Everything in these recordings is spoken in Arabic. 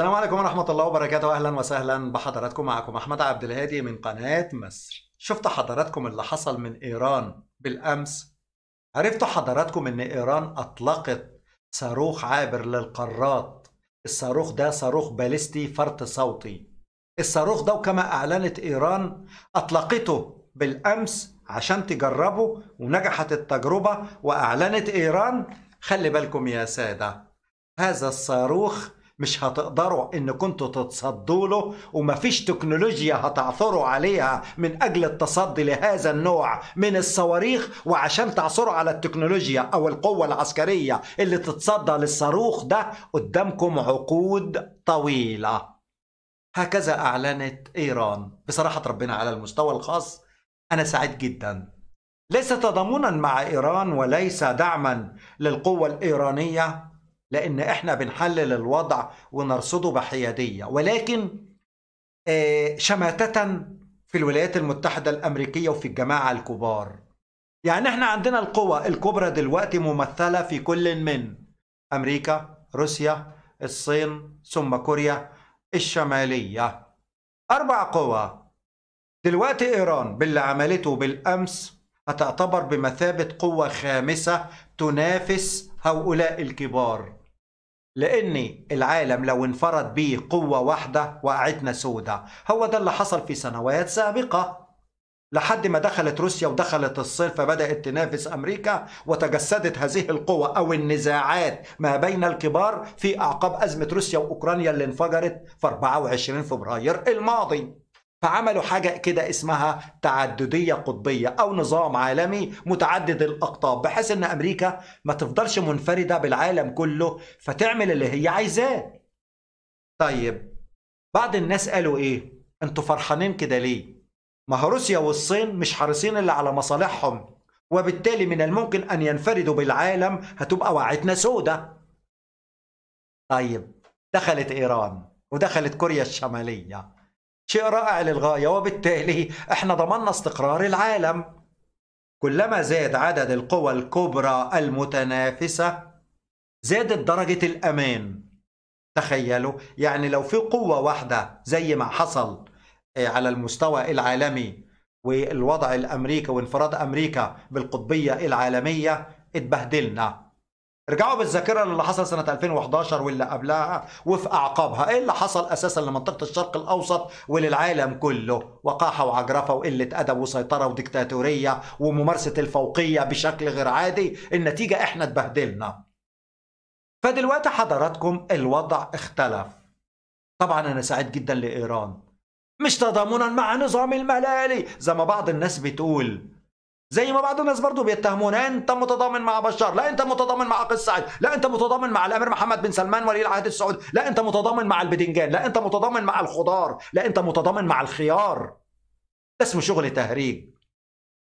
السلام عليكم ورحمة الله وبركاته أهلا وسهلا بحضراتكم معكم أحمد عبد الهادي من قناة مصر شفت حضراتكم اللي حصل من إيران بالأمس عرفت حضراتكم إن إيران أطلقت صاروخ عابر للقارات الصاروخ ده صاروخ باليستي فرط صوتي الصاروخ ده وكما أعلنت إيران أطلقته بالأمس عشان تجربه ونجحت التجربة وأعلنت إيران خلي بالكم يا سادة هذا الصاروخ مش هتقدروا انكم تتصدوا له ومفيش تكنولوجيا هتعثروا عليها من اجل التصدي لهذا النوع من الصواريخ وعشان تعثروا على التكنولوجيا او القوة العسكرية اللي تتصدى للصاروخ ده قدامكم عقود طويلة هكذا اعلنت ايران بصراحة ربنا على المستوى الخاص انا سعيد جدا ليس تضامنا مع ايران وليس دعما للقوة الايرانية لأن إحنا بنحلل الوضع ونرصده بحيادية ولكن آه، شماتة في الولايات المتحدة الأمريكية وفي الجماعة الكبار يعني إحنا عندنا القوى الكبرى دلوقتي ممثلة في كل من أمريكا روسيا الصين ثم كوريا الشمالية أربع قوى دلوقتي إيران باللي عملته بالأمس هتعتبر بمثابة قوة خامسة تنافس هؤلاء الكبار لأن العالم لو انفرد به قوة واحدة وقعتنا سودة هو ده اللي حصل في سنوات سابقة لحد ما دخلت روسيا ودخلت الصين فبدأت تنافس أمريكا وتجسدت هذه القوة أو النزاعات ما بين الكبار في أعقاب أزمة روسيا وأوكرانيا اللي انفجرت في 24 فبراير الماضي فعملوا حاجة كده اسمها تعددية قطبية أو نظام عالمي متعدد الأقطاب بحيث إن أمريكا ما تفضلش منفردة بالعالم كله فتعمل اللي هي عايزاه. طيب بعض الناس قالوا إيه؟ أنتوا فرحانين كده ليه؟ ما هو روسيا والصين مش حريصين إلا على مصالحهم وبالتالي من الممكن أن ينفردوا بالعالم هتبقى وعيتنا سودة. طيب دخلت إيران ودخلت كوريا الشمالية شيء رائع للغاية وبالتالي احنا ضمننا استقرار العالم كلما زاد عدد القوى الكبرى المتنافسة زادت درجة الأمان تخيلوا يعني لو في قوة واحدة زي ما حصل آه، على المستوى العالمي والوضع الأمريكي وانفراد أمريكا بالقطبية العالمية اتبهدلنا ارجعوا بالذاكره للي حصل سنه 2011 واللي قبلها وفي اعقابها، ايه اللي حصل اساسا لمنطقه الشرق الاوسط وللعالم كله؟ وقاحه وعجرفه وقله ادب وسيطره وديكتاتوريه وممارسه الفوقيه بشكل غير عادي، النتيجه احنا اتبهدلنا. فدلوقتي حضراتكم الوضع اختلف. طبعا انا سعيد جدا لايران. مش تضامنا مع نظام الملالي زي ما بعض الناس بتقول زي ما بعض الناس برضه بيتهمونا انت متضامن مع بشار لا انت متضامن مع قس سعيد لا انت متضامن مع الامير محمد بن سلمان ولي العهد السعودي لا انت متضامن مع البدنجان لا انت متضامن مع الخضار لا انت متضامن مع الخيار ده اسمه شغل تهريج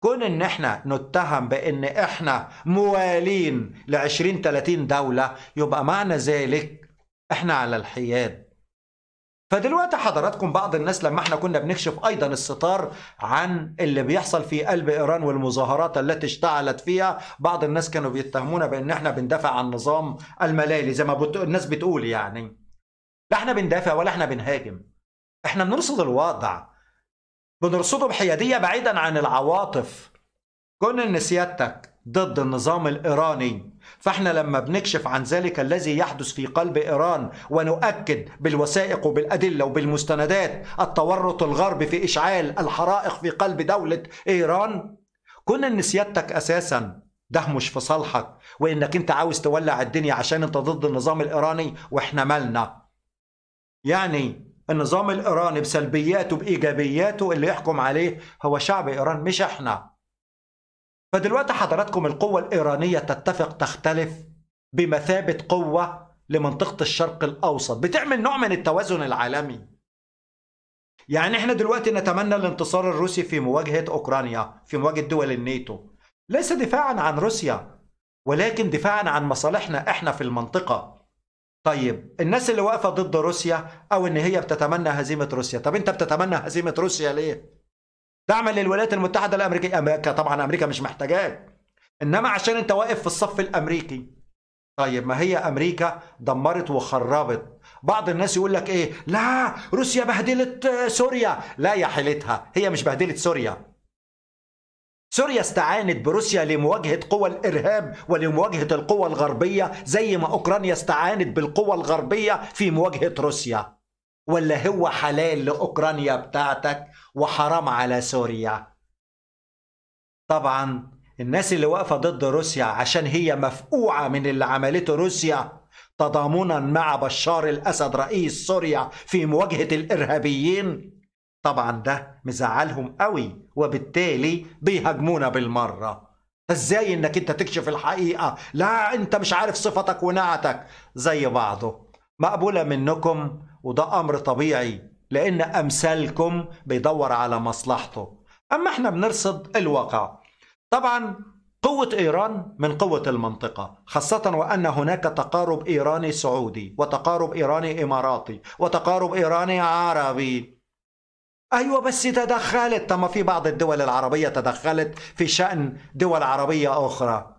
كون ان احنا نتهم بان احنا موالين ل 20 30 دوله يبقى معنى ذلك احنا على الحياد فدلوقتي حضراتكم بعض الناس لما احنا كنا بنكشف ايضا الستار عن اللي بيحصل في قلب ايران والمظاهرات التي اشتعلت فيها بعض الناس كانوا بيتهمونا بان احنا بندافع عن نظام الملالي زي ما بت... الناس بتقول يعني لا احنا بندافع ولا احنا بنهاجم احنا بنرصد الوضع بنرصده بحيادية بعيدا عن العواطف كون ان سيادتك ضد النظام الايراني فاحنا لما بنكشف عن ذلك الذي يحدث في قلب ايران ونؤكد بالوثائق وبالادله وبالمستندات التورط الغربي في اشعال الحرائق في قلب دوله ايران كون ان سيادتك اساسا ده مش في صالحك وانك انت عاوز تولع الدنيا عشان انت ضد النظام الايراني واحنا مالنا يعني النظام الايراني بسلبياته بايجابياته اللي يحكم عليه هو شعب ايران مش احنا فدلوقتي حضراتكم القوة الإيرانية تتفق تختلف بمثابة قوة لمنطقة الشرق الأوسط بتعمل نوع من التوازن العالمي يعني احنا دلوقتي نتمنى الانتصار الروسي في مواجهة أوكرانيا في مواجهة دول الناتو ليس دفاعا عن روسيا ولكن دفاعا عن مصالحنا احنا في المنطقة طيب الناس اللي واقفة ضد روسيا أو إن هي بتتمنى هزيمة روسيا طب أنت بتتمنى هزيمة روسيا ليه؟ دعما للولايات المتحدة الأمريكية أمريكا طبعا أمريكا مش محتاجاك إنما عشان أنت واقف في الصف الأمريكي طيب ما هي أمريكا دمرت وخربت بعض الناس يقول لك إيه لا روسيا بهدلت سوريا لا يا حيلتها هي مش بهدلت سوريا سوريا استعانت بروسيا لمواجهة قوى الإرهاب ولمواجهة القوى الغربية زي ما أوكرانيا استعانت بالقوى الغربية في مواجهة روسيا ولا هو حلال لأوكرانيا بتاعتك وحرام على سوريا طبعا الناس اللي واقفة ضد روسيا عشان هي مفقوعة من اللي عملته روسيا تضامنا مع بشار الأسد رئيس سوريا في مواجهة الإرهابيين طبعا ده مزعلهم قوي وبالتالي بيهاجمونا بالمرة ازاي انك انت تكشف الحقيقة لا انت مش عارف صفتك ونعتك زي بعضه مقبولة منكم وده أمر طبيعي لأن أمثالكم بيدور على مصلحته أما احنا بنرصد الواقع طبعا قوة إيران من قوة المنطقة خاصة وأن هناك تقارب إيراني سعودي وتقارب إيراني إماراتي وتقارب إيراني عربي أيوة بس تدخلت طب ما في بعض الدول العربية تدخلت في شأن دول عربية أخرى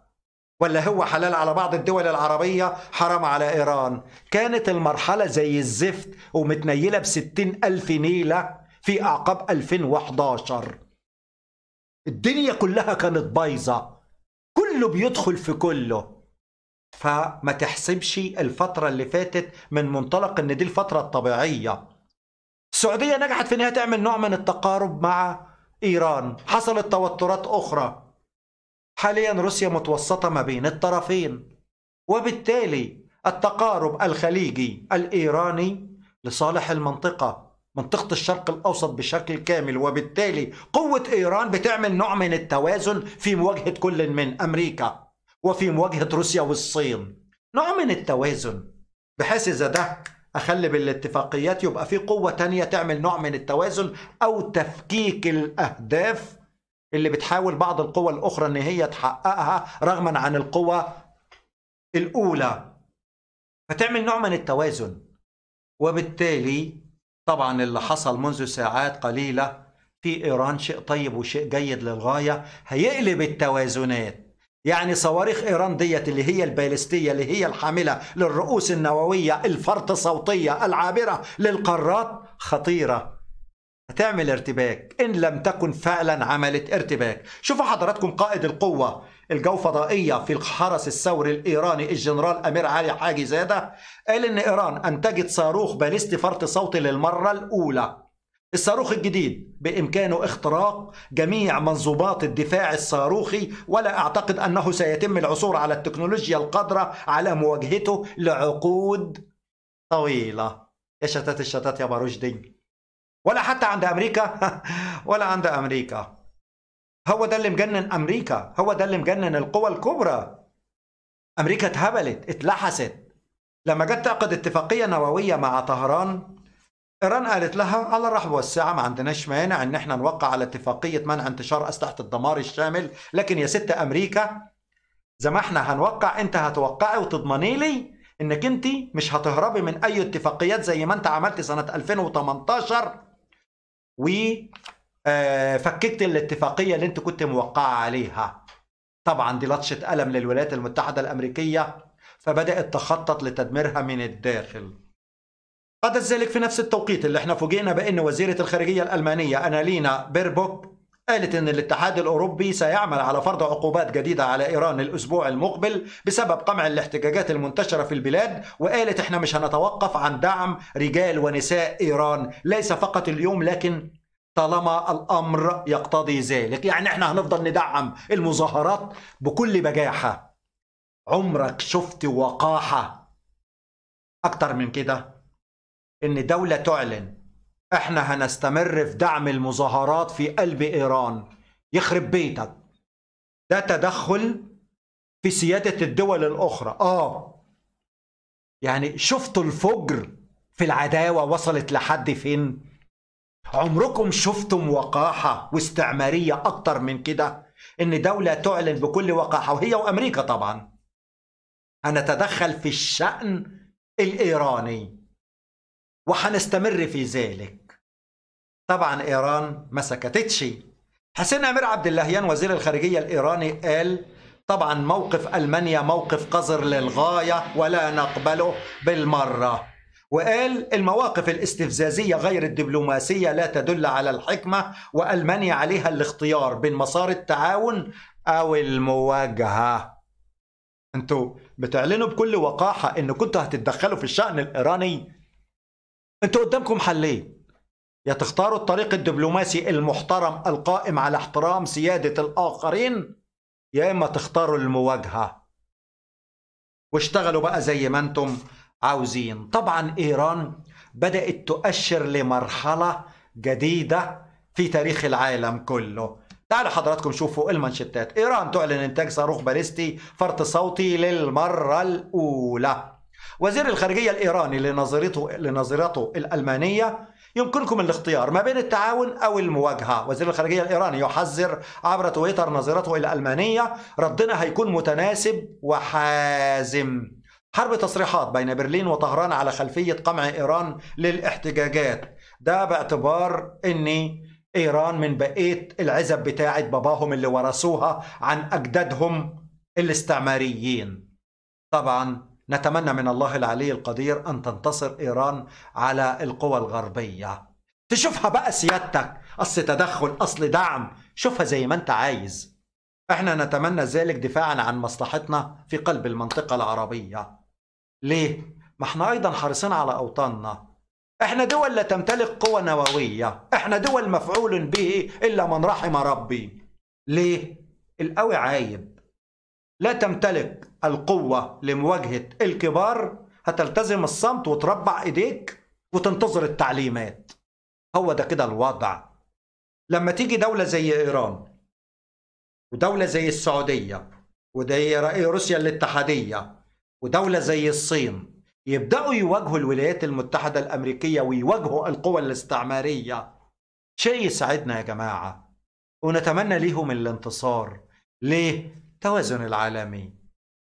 ولا هو حلال على بعض الدول العربية حرام على إيران كانت المرحلة زي الزفت ومتنيلة بستين ألف نيلة في أعقاب 2011 الدنيا كلها كانت بايظة كله بيدخل في كله فما تحسبش الفترة اللي فاتت من منطلق ان دي الفترة الطبيعية السعودية نجحت في انها تعمل نوع من التقارب مع ايران حصلت توترات اخرى حاليا روسيا متوسطة ما بين الطرفين وبالتالي التقارب الخليجي الإيراني لصالح المنطقة منطقة الشرق الأوسط بشكل كامل وبالتالي قوة إيران بتعمل نوع من التوازن في مواجهة كل من أمريكا وفي مواجهة روسيا والصين نوع من التوازن بحيث إذا ده أخلي بالاتفاقيات يبقى في قوة تانية تعمل نوع من التوازن أو تفكيك الأهداف اللي بتحاول بعض القوى الأخرى إن هي تحققها رغما عن القوى الأولى فتعمل نوع من التوازن وبالتالي طبعا اللي حصل منذ ساعات قليلة في إيران شيء طيب وشيء جيد للغاية هيقلب التوازنات يعني صواريخ ايران ديت اللي هي البالستيه اللي هي الحامله للرؤوس النوويه الفرط صوتيه العابره للقارات خطيره هتعمل ارتباك إن لم تكن فعلا عملت ارتباك شوفوا حضراتكم قائد القوة الجوفضائية في الحرس الثوري الإيراني الجنرال أمير علي حاجي زادة قال إن إيران أنتجت صاروخ باليستي فرط صوتي للمرة الأولى الصاروخ الجديد بإمكانه اختراق جميع منظومات الدفاع الصاروخي ولا أعتقد أنه سيتم العثور على التكنولوجيا القادرة على مواجهته لعقود طويلة يا شتات الشتات يا باروش دين ولا حتى عند امريكا ولا عند امريكا هو ده اللي مجنن امريكا هو ده اللي مجنن القوى الكبرى امريكا اتهبلت اتلحست لما جت تعقد اتفاقيه نوويه مع طهران ايران قالت لها على الرحب والسعه ما عندناش مانع ان احنا نوقع على اتفاقيه منع انتشار اسلحه الدمار الشامل لكن يا ست امريكا زي ما احنا هنوقع انت هتوقعي وتضمني لي انك انت مش هتهربي من اي اتفاقيات زي ما انت عملت سنه 2018 وفككت آه، الاتفاقيه اللي انت كنت موقعه عليها طبعا دي لطشه قلم للولايات المتحده الامريكيه فبدات تخطط لتدميرها من الداخل بعد ذلك في نفس التوقيت اللي احنا فوجئنا بان وزيره الخارجيه الالمانيه انالينا بيربوك قالت أن الاتحاد الأوروبي سيعمل على فرض عقوبات جديدة على إيران الأسبوع المقبل بسبب قمع الاحتجاجات المنتشرة في البلاد وقالت إحنا مش هنتوقف عن دعم رجال ونساء إيران ليس فقط اليوم لكن طالما الأمر يقتضي ذلك يعني إحنا هنفضل ندعم المظاهرات بكل بجاحة عمرك شفت وقاحة أكتر من كده إن دولة تعلن احنا هنستمر في دعم المظاهرات في قلب ايران يخرب بيتك ده تدخل في سياده الدول الاخرى اه يعني شفتوا الفجر في العداوه وصلت لحد فين عمركم شفتم وقاحه واستعماريه اكتر من كده ان دوله تعلن بكل وقاحه وهي وامريكا طبعا هنتدخل في الشان الايراني وحنستمر في ذلك طبعا إيران ما سكتتش حسين أمير عبد اللهيان وزير الخارجية الإيراني قال طبعا موقف ألمانيا موقف قذر للغاية ولا نقبله بالمرة وقال المواقف الاستفزازية غير الدبلوماسية لا تدل على الحكمة وألمانيا عليها الاختيار بين مسار التعاون أو المواجهة انتوا بتعلنوا بكل وقاحة ان كنتوا هتتدخلوا في الشأن الإيراني انتوا قدامكم حلين يا تختاروا الطريق الدبلوماسي المحترم القائم على احترام سيادة الآخرين يا إما تختاروا المواجهة واشتغلوا بقى زي ما انتم عاوزين طبعا إيران بدأت تؤشر لمرحلة جديدة في تاريخ العالم كله تعالوا حضراتكم شوفوا المانشيتات إيران تعلن إنتاج صاروخ باليستي فرط صوتي للمرة الأولى وزير الخارجية الإيراني لنظرته لنظرته الألمانية يمكنكم الاختيار ما بين التعاون أو المواجهة وزير الخارجية الإيراني يحذر عبر تويتر نظرته الألمانية ردنا هيكون متناسب وحازم حرب تصريحات بين برلين وطهران على خلفية قمع إيران للاحتجاجات ده باعتبار أني إيران من بقية العزب بتاعة باباهم اللي ورثوها عن أجدادهم الاستعماريين طبعا نتمنى من الله العلي القدير أن تنتصر إيران على القوى الغربية تشوفها بقى سيادتك أصل تدخل أصل دعم شوفها زي ما أنت عايز احنا نتمنى ذلك دفاعا عن مصلحتنا في قلب المنطقة العربية ليه؟ ما احنا أيضا حريصين على أوطاننا احنا دول لا تمتلك قوة نووية احنا دول مفعول به إلا من رحم ربي ليه؟ القوي عايب لا تمتلك القوة لمواجهة الكبار هتلتزم الصمت وتربع ايديك وتنتظر التعليمات هو ده كده الوضع لما تيجي دولة زي إيران ودولة زي السعودية ودي روسيا الاتحادية ودولة زي الصين يبدأوا يواجهوا الولايات المتحدة الأمريكية ويواجهوا القوى الاستعمارية شيء يساعدنا يا جماعة ونتمنى ليهم الانتصار ليه؟ التوازن العالمي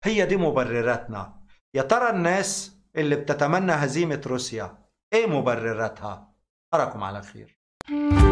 هي دي مبرراتنا يا ترى الناس اللي بتتمنى هزيمة روسيا ايه مبرراتها أراكم على خير